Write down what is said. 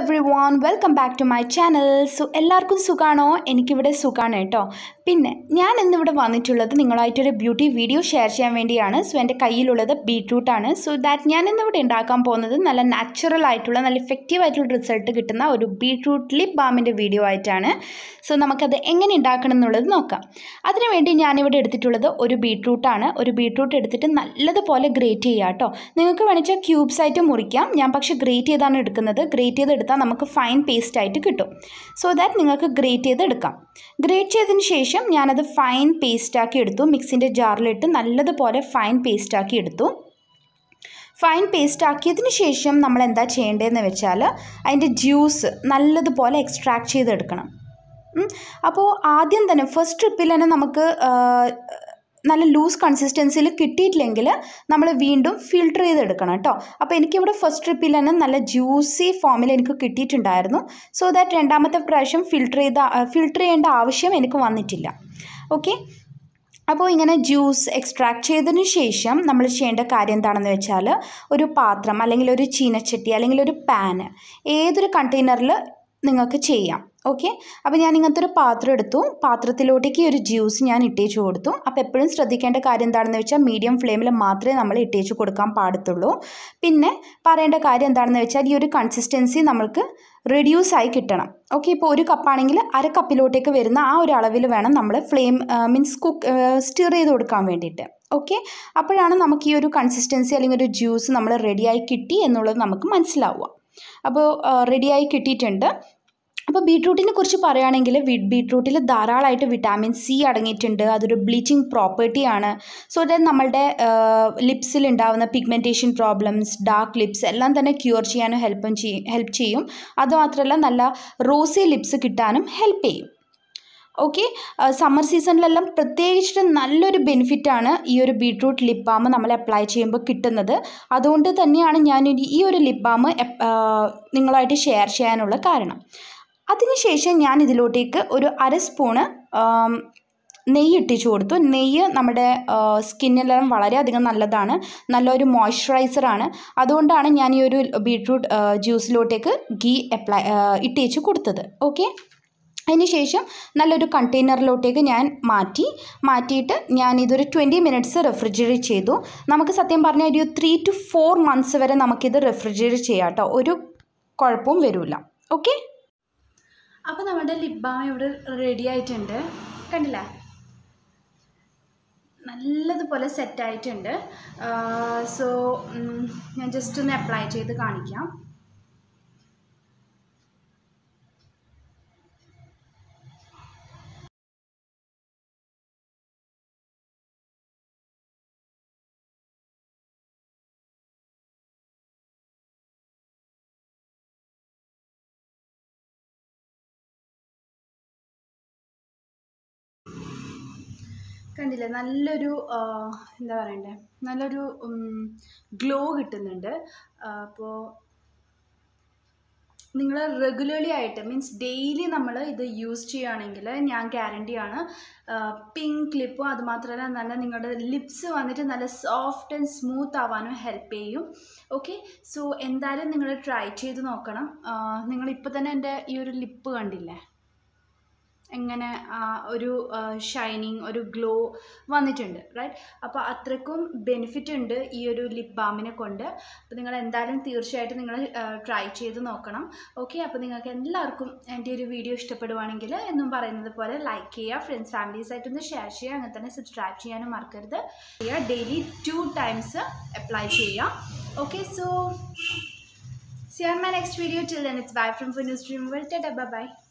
Every welcome back to my channel so എല്ലാവർക്കും സുഖമാണോ എനിക്കിവിടെ സുഖമാണ് കേട്ടോ പിന്നെ ഞാൻ ഇന്നിവിടെ വന്നിട്ടുള്ളത് നിങ്ങളായിട്ടൊരു ബ്യൂട്ടി വീഡിയോ ഷെയർ ചെയ്യാൻ വേണ്ടിയാണ് സോ എൻ്റെ കയ്യിലുള്ളത് ബീട്രൂട്ടാണ് സോ ദാറ്റ് ഞാൻ ഇന്നിവിടെ ഉണ്ടാക്കാൻ പോകുന്നത് നല്ല നാച്ചുറൽ ആയിട്ടുള്ള നല്ല ഇഫക്റ്റീവ് ആയിട്ടുള്ള റിസൾട്ട് കിട്ടുന്ന ഒരു ബീട്രൂട്ട് ലിപ് ബാമിൻ്റെ വീഡിയോ ആയിട്ടാണ് സോ നമുക്കത് എങ്ങനെ ഉണ്ടാക്കണം എന്നുള്ളത് നോക്കാം അതിനുവേണ്ടി ഞാനിവിടെ എടുത്തിട്ടുള്ളത് ഒരു ബീട്രൂട്ടാണ് ഒരു ബീട്രൂട്ട് എടുത്തിട്ട് നല്ലതുപോലെ ഗ്രേറ്റ് ചെയ്യാം കേട്ടോ നിങ്ങൾക്ക് വേണമെങ്കിൽ ക്യൂബ്സ് ആയിട്ട് മുറിക്കാം ഞാൻ പക്ഷേ ഗ്രേറ്റ് ചെയ്താണ് എടുക്കുന്നത് ഗ്രേറ്റ് ചെയ്ത് എടുത്താൽ നമുക്ക് ഫൈൻ പേസ്റ്റ് ആയിട്ട് കിട്ടും സോ ദാറ്റ് നിങ്ങൾക്ക് ഗ്രേറ്റ് ചെയ്തെടുക്കാം ഗ്രേറ്റ് ചെയ്തതിന് ശേഷം ഞാനത് ഫൈൻ പേസ്റ്റാക്കി എടുത്തു മിക്സിൻ്റെ ജാറിലിട്ട് നല്ലതുപോലെ ഫൈൻ പേസ്റ്റാക്കി എടുത്തു ഫൈൻ പേസ്റ്റ് ആക്കിയതിന് ശേഷം നമ്മൾ എന്താ ചെയ്യേണ്ടതെന്ന് വെച്ചാൽ അതിൻ്റെ ജ്യൂസ് നല്ലതുപോലെ എക്സ്ട്രാക്ട് ചെയ്തെടുക്കണം അപ്പോൾ ആദ്യം തന്നെ ഫസ്റ്റ് ട്രിപ്പിൽ തന്നെ നമുക്ക് നല്ല ലൂസ് കൺസിസ്റ്റൻസിയിൽ കിട്ടിയിട്ടില്ലെങ്കിൽ നമ്മൾ വീണ്ടും ഫിൽട്ടർ ചെയ്തെടുക്കണം കേട്ടോ അപ്പോൾ എനിക്കിവിടെ ഫസ്റ്റ് ട്രിപ്പിൽ തന്നെ നല്ല ജ്യൂസി ഫോമിൽ എനിക്ക് കിട്ടിയിട്ടുണ്ടായിരുന്നു സോ ദാറ്റ് രണ്ടാമത്തെ പ്രാവശ്യം ഫിൽട്ടർ ചെയ്ത ഫിൽട്ടർ ചെയ്യേണ്ട ആവശ്യം എനിക്ക് വന്നിട്ടില്ല ഓക്കെ അപ്പോൾ ഇങ്ങനെ ജ്യൂസ് എക്സ്ട്രാക്ട് ചെയ്തതിന് ശേഷം നമ്മൾ ചെയ്യേണ്ട കാര്യം എന്താണെന്ന് വെച്ചാൽ ഒരു പാത്രം അല്ലെങ്കിൽ ഒരു ചീനച്ചട്ടി അല്ലെങ്കിൽ ഒരു പാന് ഏതൊരു കണ്ടെയ്നറിൽ നിങ്ങൾക്ക് ചെയ്യാം ഓക്കെ അപ്പോൾ ഞാൻ ഇങ്ങനത്തെ ഒരു പാത്രം എടുത്തു പാത്രത്തിലോട്ടേക്ക് ഒരു ജ്യൂസ് ഞാൻ ഇട്ടേച്ച് കൊടുത്തു അപ്പോൾ എപ്പോഴും ശ്രദ്ധിക്കേണ്ട കാര്യം എന്താണെന്ന് വെച്ചാൽ മീഡിയം ഫ്ലെയിമിൽ മാത്രമേ നമ്മൾ ഇട്ടേച്ച് കൊടുക്കാൻ പാടത്തുള്ളൂ പിന്നെ പറയേണ്ട കാര്യം എന്താണെന്ന് വെച്ചാൽ ഈ ഒരു കൺസിസ്റ്റൻസി നമ്മൾക്ക് റെഡ്യൂസ് ആയി കിട്ടണം ഓക്കെ ഇപ്പോൾ ഒരു കപ്പാണെങ്കിൽ അര കപ്പിലോട്ടേക്ക് വരുന്ന ആ ഒരു അളവിൽ വേണം നമ്മൾ ഫ്ലെയിം മീൻസ് കുക്ക് സ്റ്റിർ ചെയ്ത് കൊടുക്കാൻ വേണ്ടിയിട്ട് ഓക്കെ അപ്പോഴാണ് നമുക്ക് ഈ ഒരു കൺസിസ്റ്റൻസി അല്ലെങ്കിൽ ഒരു ജ്യൂസ് നമ്മൾ റെഡിയായി കിട്ടി എന്നുള്ളത് നമുക്ക് മനസ്സിലാവുക അപ്പോൾ റെഡിയായി കിട്ടിയിട്ടുണ്ട് അപ്പോൾ ബീട്രൂട്ടിനെ കുറിച്ച് പറയുകയാണെങ്കിൽ ബീട്രൂട്ടിൽ ധാരാളമായിട്ട് വിറ്റാമിൻ സി അടങ്ങിയിട്ടുണ്ട് അതൊരു ബ്ലീച്ചിങ് പ്രോപ്പർട്ടിയാണ് സോ ദാറ്റ് നമ്മളുടെ ലിപ്സിൽ ഉണ്ടാകുന്ന പിഗ്മെൻറ്റേഷൻ പ്രോബ്ലംസ് ഡാർക്ക് ലിപ്സ് എല്ലാം തന്നെ ക്യൂർ ചെയ്യാനും ഹെൽപ്പും ചെയ്യും ഹെൽപ്പ് ചെയ്യും അതുമാത്രമല്ല നല്ല റോസി ലിപ്സ് കിട്ടാനും ഹെൽപ്പ് ചെയ്യും ഓക്കെ സമ്മർ സീസണിലെല്ലാം പ്രത്യേകിച്ചിട്ട് നല്ലൊരു ബെനിഫിറ്റാണ് ഈ ഒരു ബീട്രൂട്ട് ലിപ് ബാം നമ്മൾ അപ്ലൈ ചെയ്യുമ്പോൾ കിട്ടുന്നത് അതുകൊണ്ട് തന്നെയാണ് ഞാൻ ഈ ഒരു ലിപ് ബാം നിങ്ങളായിട്ട് ഷെയർ ചെയ്യാനുള്ള കാരണം അതിനുശേഷം ഞാൻ ഇതിലോട്ടേക്ക് ഒരു അര സ്പൂണ് നെയ്യ് ഇട്ടിച്ചു കൊടുത്തു നെയ്യ് നമ്മുടെ സ്കിന്നിനെല്ലാം വളരെയധികം നല്ലതാണ് നല്ലൊരു മോയ്സ്ചറൈസറാണ് അതുകൊണ്ടാണ് ഞാൻ ഈ ഒരു ബീട്രൂട്ട് ജ്യൂസിലോട്ടേക്ക് ഗീ അപ്ലൈ ഇട്ടേച്ച് കൊടുത്തത് ഓക്കെ അതിനുശേഷം നല്ലൊരു കണ്ടെയ്നറിലോട്ടേക്ക് ഞാൻ മാറ്റി മാറ്റിയിട്ട് ഞാൻ ഇതൊരു ട്വൻറ്റി മിനിറ്റ്സ് റെഫ്രിജറേറ്റ് ചെയ്തു നമുക്ക് സത്യം പറഞ്ഞാൽ ഒരു ത്രീ ടു ഫോർ മന്ത്സ് വരെ നമുക്കിത് റെഫ്രിജറേറ്റ് ചെയ്യാം കേട്ടോ ഒരു കുഴപ്പവും വരില്ല ഓക്കെ അപ്പോൾ നമ്മുടെ ലിപ് ബാം ഇവിടെ റെഡി ആയിട്ടുണ്ട് കണ്ടില്ലേ നല്ലതുപോലെ സെറ്റായിട്ടുണ്ട് സോ ഞാൻ ജസ്റ്റ് ഒന്ന് അപ്ലൈ ചെയ്ത് കാണിക്കാം കണ്ടില്ലേ നല്ലൊരു എന്താ പറയണ്ടേ നല്ലൊരു ഗ്ലോ കിട്ടുന്നുണ്ട് അപ്പോൾ നിങ്ങൾ റെഗുലർലി ആയിട്ട് മീൻസ് ഡെയിലി നമ്മൾ ഇത് യൂസ് ചെയ്യുകയാണെങ്കിൽ ഞാൻ ഗ്യാരണ്ടിയാണ് പിങ്ക് ലിപ്പും അതുമാത്രമല്ല നല്ല നിങ്ങളുടെ ലിപ്സ് വന്നിട്ട് നല്ല സോഫ്റ്റ് ആൻഡ് സ്മൂത്ത് ആവാനും ഹെൽപ്പ് ചെയ്യും ഓക്കെ സോ എന്തായാലും നിങ്ങൾ ട്രൈ ചെയ്ത് നോക്കണം നിങ്ങളിപ്പോൾ തന്നെ എൻ്റെ ഈ ഒരു ലിപ്പ് കണ്ടില്ലേ എങ്ങനെ ഒരു ഷൈനിങ് ഒരു ഗ്ലോ വന്നിട്ടുണ്ട് റൈറ്റ് അപ്പോൾ അത്രക്കും ബെനിഫിറ്റ് ഉണ്ട് ഈ ഒരു ലിപ് ബാമിനെ കൊണ്ട് അപ്പോൾ നിങ്ങൾ എന്തായാലും തീർച്ചയായിട്ടും നിങ്ങൾ ട്രൈ ചെയ്ത് നോക്കണം ഓക്കെ അപ്പോൾ നിങ്ങൾക്ക് എല്ലാവർക്കും എൻ്റെ ഒരു വീഡിയോ ഇഷ്ടപ്പെടുവാണെങ്കിൽ എന്നും പറയുന്നത് പോലെ ലൈക്ക് ചെയ്യുക ഫ്രണ്ട്സ് ഫാമിലീസായിട്ടൊന്ന് ഷെയർ ചെയ്യുക അങ്ങനെ തന്നെ സബ്സ്ക്രൈബ് ചെയ്യാനും മറക്കരുത് ചെയ്യുക ഡെയിലി ടു ടൈംസ് അപ്ലൈ ചെയ്യുക okay so See you on next video video. It's bye from bye from Funus Dream World. Tada,